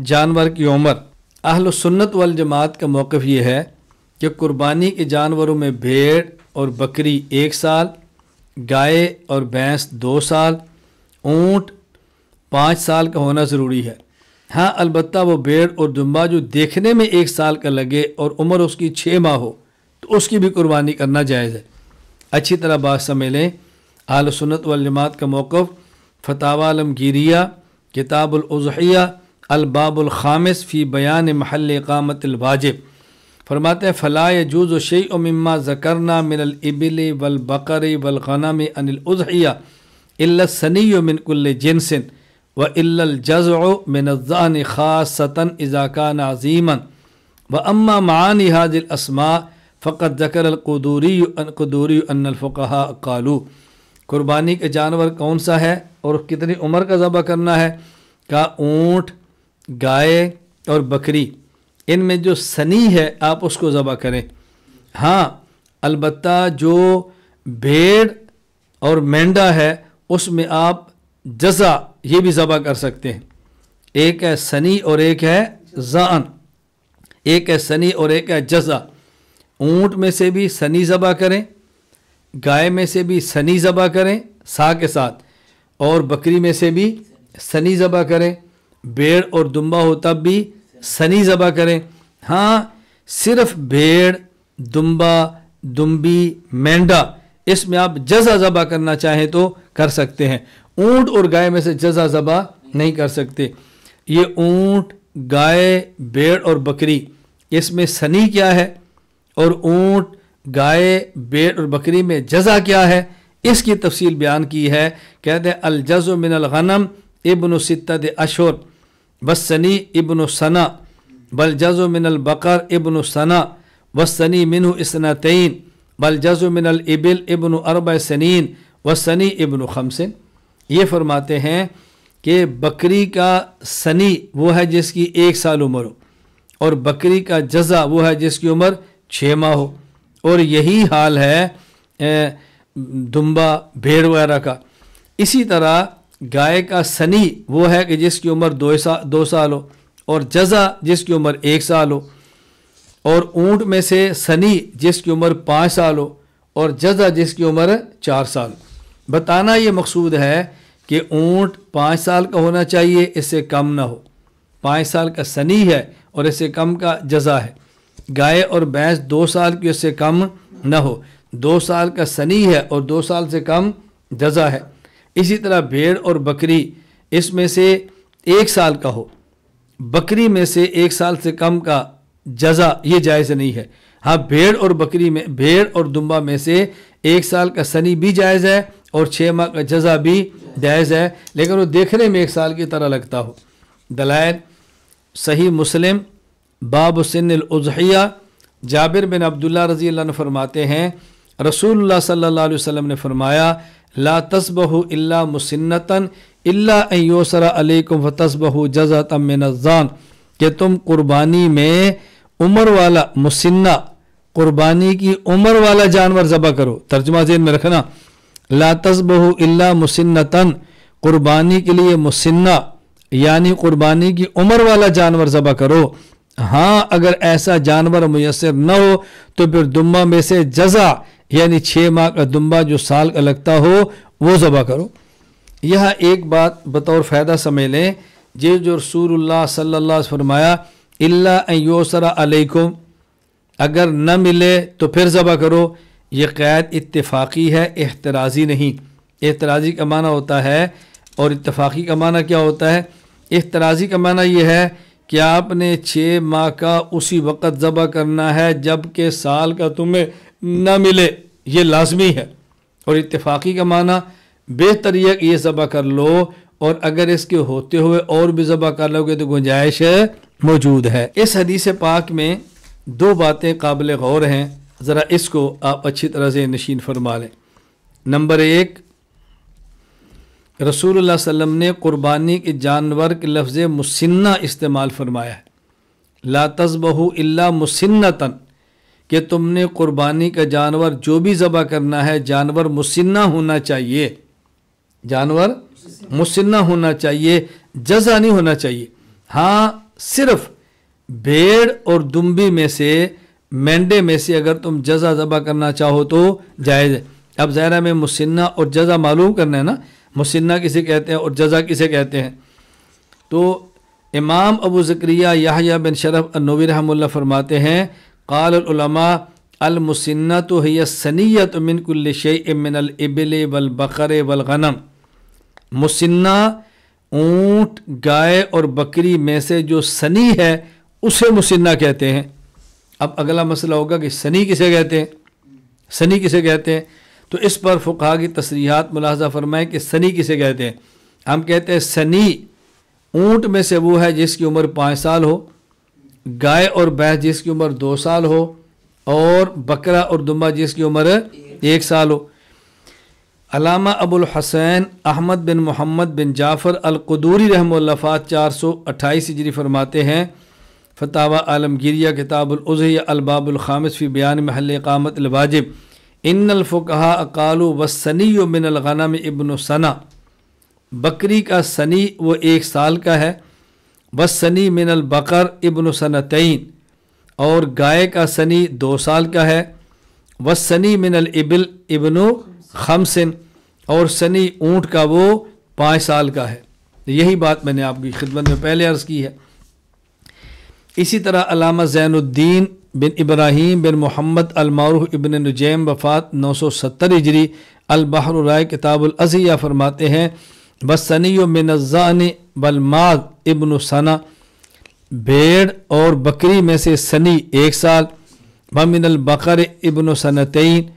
जानवर की उम्र अहल सुन्नत वाल जमात का मौक़ ये है कि कुर्बानी के जानवरों में भेड़ और बकरी एक साल गाय और भैंस दो साल ऊँट पाँच साल का होना ज़रूरी है हाँ अलबत् वो भेड़ और जुम्बा जो देखने में एक साल का लगे और उम्र उसकी छः माह हो तो उसकी भी कुर्बानी करना जायज़ है अच्छी तरह बात समझ लें आल सुन्नत वाल का मौक़ फतावा आलमगीरिया किताबुलज़िया अलबाबुल खामिस फ़ी बयान महल कामतवाजिब फरमाते फ़लाए फ़लाह जूज़ शई मम्मा ज़करना मिनबिल में अनिल अनिलज़िया सनी मिनकुल जिनसिन व इल्लज मिनज़ान सतन इज़ाकान अज़ीमन व अम्मा मान हाजिल असमा फ़कत ज़करकदूरी कदूरी अनफ़ा कलू क़ुरबानी के जानवर कौन सा है और कितनी उम्र का ज़बह करना है का ऊँट गाय और बकरी इनमें जो सनी है आप उसको ज़बह करें हाँ अलबत् जो भेड़ और मेंढा है उसमें आप जजा ये भी ज़बह कर सकते हैं एक है सनी और एक है जान एक है सनी और एक है जजा ऊँट में से भी सनी ज़बह करें गाय में से भी सनी ज़बह करें सा के साथ और बकरी में से भी सनी ज़बह करें भेड़ और दुम्बा हो तब भी सनी ज़बा करें हाँ सिर्फ भेड़ दुम्बा दुम्बी मेंढा इसमें आप जजा ज़बा करना चाहें तो कर सकते हैं ऊंट और गाय में से जजा ज़बा नहीं कर सकते ये ऊंट गाय भेड़ और बकरी इसमें सनी क्या है और ऊंट गाय भेड़ और बकरी में जजा क्या है इसकी तफसील बयान की है कहते हैं अलजो मिनलगनम इबन सित्त अशोर वसनी इबन सना जज़ो मिनल बकर इबन सना वसनी मिन बल जज़ो मिनल इबिल इबन अरब सनीन वसनी इबन खमसिन ये फरमाते हैं कि बकरी का सनी वो है जिसकी एक साल उम्र हो और बकरी का जजा वो है जिसकी उम्र छः माह हो और यही हाल है दुम्बा भेड़ वगैरह का इसी तरह गाय का सनी वो है कि जिसकी उम्र दो सा दो साल हो और जजा जिसकी उम्र एक साल हो और ऊँट में से सनी जिसकी उम्र पाँच साल हो और जजा जिसकी उम्र चार साल बताना ये मकसूद है कि ऊँट पाँच साल का होना चाहिए इससे कम ना हो पाँच साल का सनी है और इससे कम का जजा है गाय और भैंस दो साल की इससे कम ना हो दो साल का सनी है और दो साल से कम जजा है इसी तरह भेड़ और बकरी इसमें से एक साल का हो बकरी में से एक साल से कम का जजा ये जायज़ नहीं है हाँ भेड़ और बकरी में भेड़ और दुम्बा में से एक साल का सनी भी जायज़ है और छः माह का जजा भी जायज़ है लेकिन वो देखने में एक साल की तरह लगता हो दलायल सही मुस्लिम बाब सिनज़िया जाबिर बिन अब्दुल्ला रज़ी फरमाते हैं रसूल सल्ला वसम ने फरमाया ला तस्बहु इल्ला मुसन्नतन इल्ला योसरा अलैकुम तस्बहु जजात मिनजान के तुम कुर्बानी में उम्र वाला मुसन्ना कुर्बानी की उम्र वाला जानवर ज़बा करो तर्जमा जेन में रखना ला तस्बहु इल्ला मुसन्नतन कुर्बानी के लिए मुसन्ना यानी कुर्बानी की उम्र वाला जानवर ज़बा करो हाँ अगर ऐसा जानवर मैसर न हो तो फिर दुम्बा में से जजा यानी छः माह का दुम्बा जो साल का लगता हो वो ज़बा करो यह एक बात बतौर फ़ायदा समझ लें जे जो रसूलुल्लाह सल्ला फरमाया इल्ला योसरा अलैकुम अगर न मिले तो फिर ज़बा करो ये क़ैद इतफाक़ी है एतराज़ी नहीं एतराज़ी का माना होता है और इतफ़ाक़ी का माना क्या होता है एहतराजी का माना यह है क्या आपने छः माह का उसी वक़्त ज़बह करना है जबकि साल का तुम्हें न मिले ये लाजमी है और इतफ़ाक़ी का माना बेहतर यह ये ज़बह कर लो और अगर इसके होते हुए और भी ज़बह कर लोगे तो गुंजाइश मौजूद है इस हदीस पाक में दो बातें काबिल गौर हैं ज़रा इसको आप अच्छी तरह से नशीन फरमा लें नंबर एक रसूल वसम ने क़ुरबानी के जानवर के लफ्ज़ मुसन्ना इस्तेमाल फरमाया है ला तस्बहू अल्ला मुसन्नतन कि तुमने क़ुरबानी का जानवर जो भी ज़बह करना है जानवर मुसन्ना होना चाहिए जानवर मुसन्ना होना चाहिए जजा नहीं होना चाहिए हाँ सिर्फ भेड़ और दुम्बी में से मेंढे में से अगर तुम जजा ज़बह करना चाहो तो जायज़ है अब जहरा में मुसन्ना और जजा मालूम करना है ना मुसन्ना किसे कहते हैं और जजा किसे कहते हैं तो इमाम अबू जक्रिया याहिया बिन शरफ नबी रहा फरमाते हैं कालमा अलमुसन्ना तो है सनीत मिनकुल वल बकर वलगनम मुसन्ना ऊँट गाय और बकरी में से जो सनी है उसे मुसन्ना कहते हैं अब अगला मसला होगा कि सनी किसे कहते हैं सनी किसे कहते हैं तो इस पर फ़ुका की तसरीहत मुलाजा फरमाएँ कि सनी किसे कहते हैं हम कहते हैं सनी ऊँट में से वो है जिसकी उम्र पाँच साल हो गाय और बैंस जिसकी उम्र दो साल हो और बकरा और दुम्बा जिसकी उम्र एक साल हो अलामा अबुल हसैन अहमद बिन मोहम्मद बिन जाफ़र अलकदूरी रहमफ़ात चार सौ अट्ठाईस हिजरी फरमाते हैं फतावा आलमगिरिया किताबुलज़िया खामिस फ़ी बयान महल कामत अलवाजिब इन्नफ़ुकहा अकालू व सनी मिनल में इबन सना बकरी का सनी वो एक साल का है व सनी मिनल बकर इबन सनतैन और गाय का सनी दो साल का है व सनी मिनल इबिल इबन खमसिन और सनी ऊँट का वो पाँच साल का है यही बात मैंने आपकी खिदमत में पहले अर्ज़ की है इसी तरह अलामा ज़ैनुद्दीन बिन इब्राहीम बिन मोहम्मद अलमारूह इबन नजैम वफ़ात नौ सौ सत्तर हिजरी अलबहर राय किताबुलज़िया फरमाते हैं वसनी मिनज़ान बलमाग इबन सना भेड़ और बकरी में से सनी एक साल वमिन बकर इबन सनतैन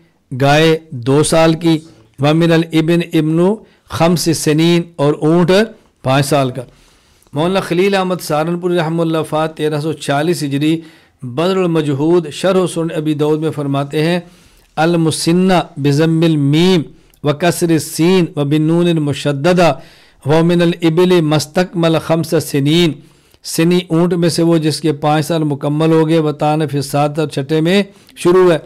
गाय दो साल की वमिन इबन खम खम्स सनी और ऊँट पाँच साल का मौलाना खलील अहमद सहारनपुर रहमल फ़ात तेरह सौ चालीस हिजरी बदरमजहूद शरह सुन अबी दौद में फरमाते हैं अलमसन्ना बिजमिल मीम व कसर सीन व बिनून मुशदा वमिन इबिल मस्तकमल खमस सनीन सिनी ऊँट में से वो जिसके पाँच साल मुकम्मल हो गए वतान फिर सात और छठे में शुरू है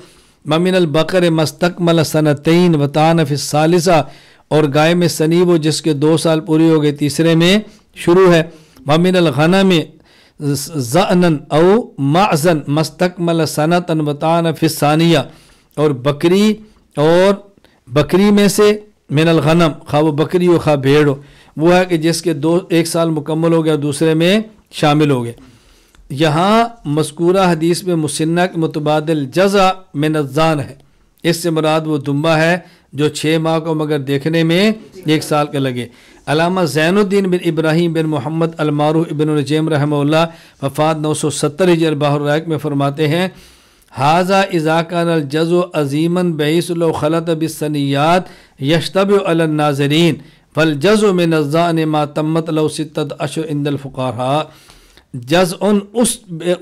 ममिन अलबकर मस्तकमल सनतन वतान फिर सालिसा और गाय में सनी वो जिसके दो साल पूरी हो गए तीसरे में शुरू है वमिन अलखाना में ज़नन औ माजन मस्तकमल सनतन बतान फ़िसानिया और बकरी और बकरी में से मिनल गनम खा वो बकरी हो खा भेड़ हो वो है कि जिसके दो एक साल मुकम्मल हो गया दूसरे में शामिल हो गए यहाँ मस्कूरा हदीस में मुसन्ना के मुतबादल जजा मिनजान है इससे मुराद वो दुम्बा है जो छः माह को मगर देखने में एक साल के लगे अलामा जैनुद्दीन बिन इब्राहिम बिन मोहम्मद अलमारू इबन जैम रहमल्ला वफात नौ सौ सत्तर हजर बाहरक में फ़रमाते हैं हाजा इज़ाकान जज़ अजीमन बेसलो खलत बिसनियात यशतब नाजरीन फल जज़ में नज़ा ने तम्मत लसत अशर जज़ उन उस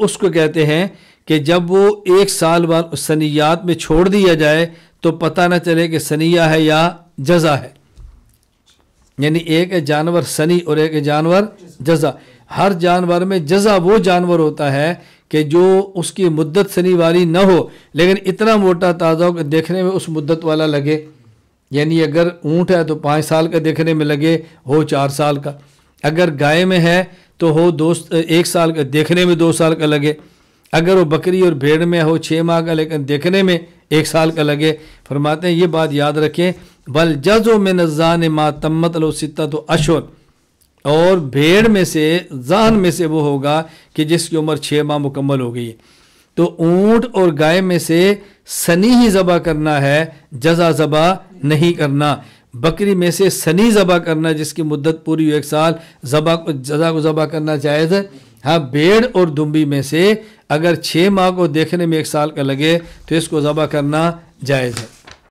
उसको कहते हैं कि जब वो एक साल बाद सनियात में छोड़ दिया जाए तो पता ना चले कि सनिया है या जजा है यानी एक है जानवर सनी और एक है जानवर जजा हर जानवर में जजा वो जानवर होता है कि जो उसकी मुद्दत सनी वाली ना हो लेकिन इतना मोटा ताज़ा हो कि देखने में उस मुद्दत वाला लगे यानी अगर ऊँट है तो पाँच साल का देखने में लगे हो चार साल का अगर गाय में है तो हो दो एक साल का देखने में दो साल का लगे अगर वो बकरी और भेड़ में हो छः माह का लेकिन देखने में एक साल का लगे फरमाते हैं ये बात याद रखें बल जजो में नजान मा तम्मत अलसिता तो अशोर और भेड़ में से जान में से वो होगा कि जिसकी उम्र छः माह मुकम्मल हो गई है तो ऊँट और गाय में से सनी ही ज़बा करना है जजा ज़बा नहीं करना बकरी में से सनी ज़बा करना जिसकी मुद्दत पूरी हो एक साल ज़बा को जजा को ज़बा करना जायज़ है हाँ भेड़ और दुम्बी में से अगर छः माह को देखने में एक साल का लगे तो इसको ज़बह करना जायज़ है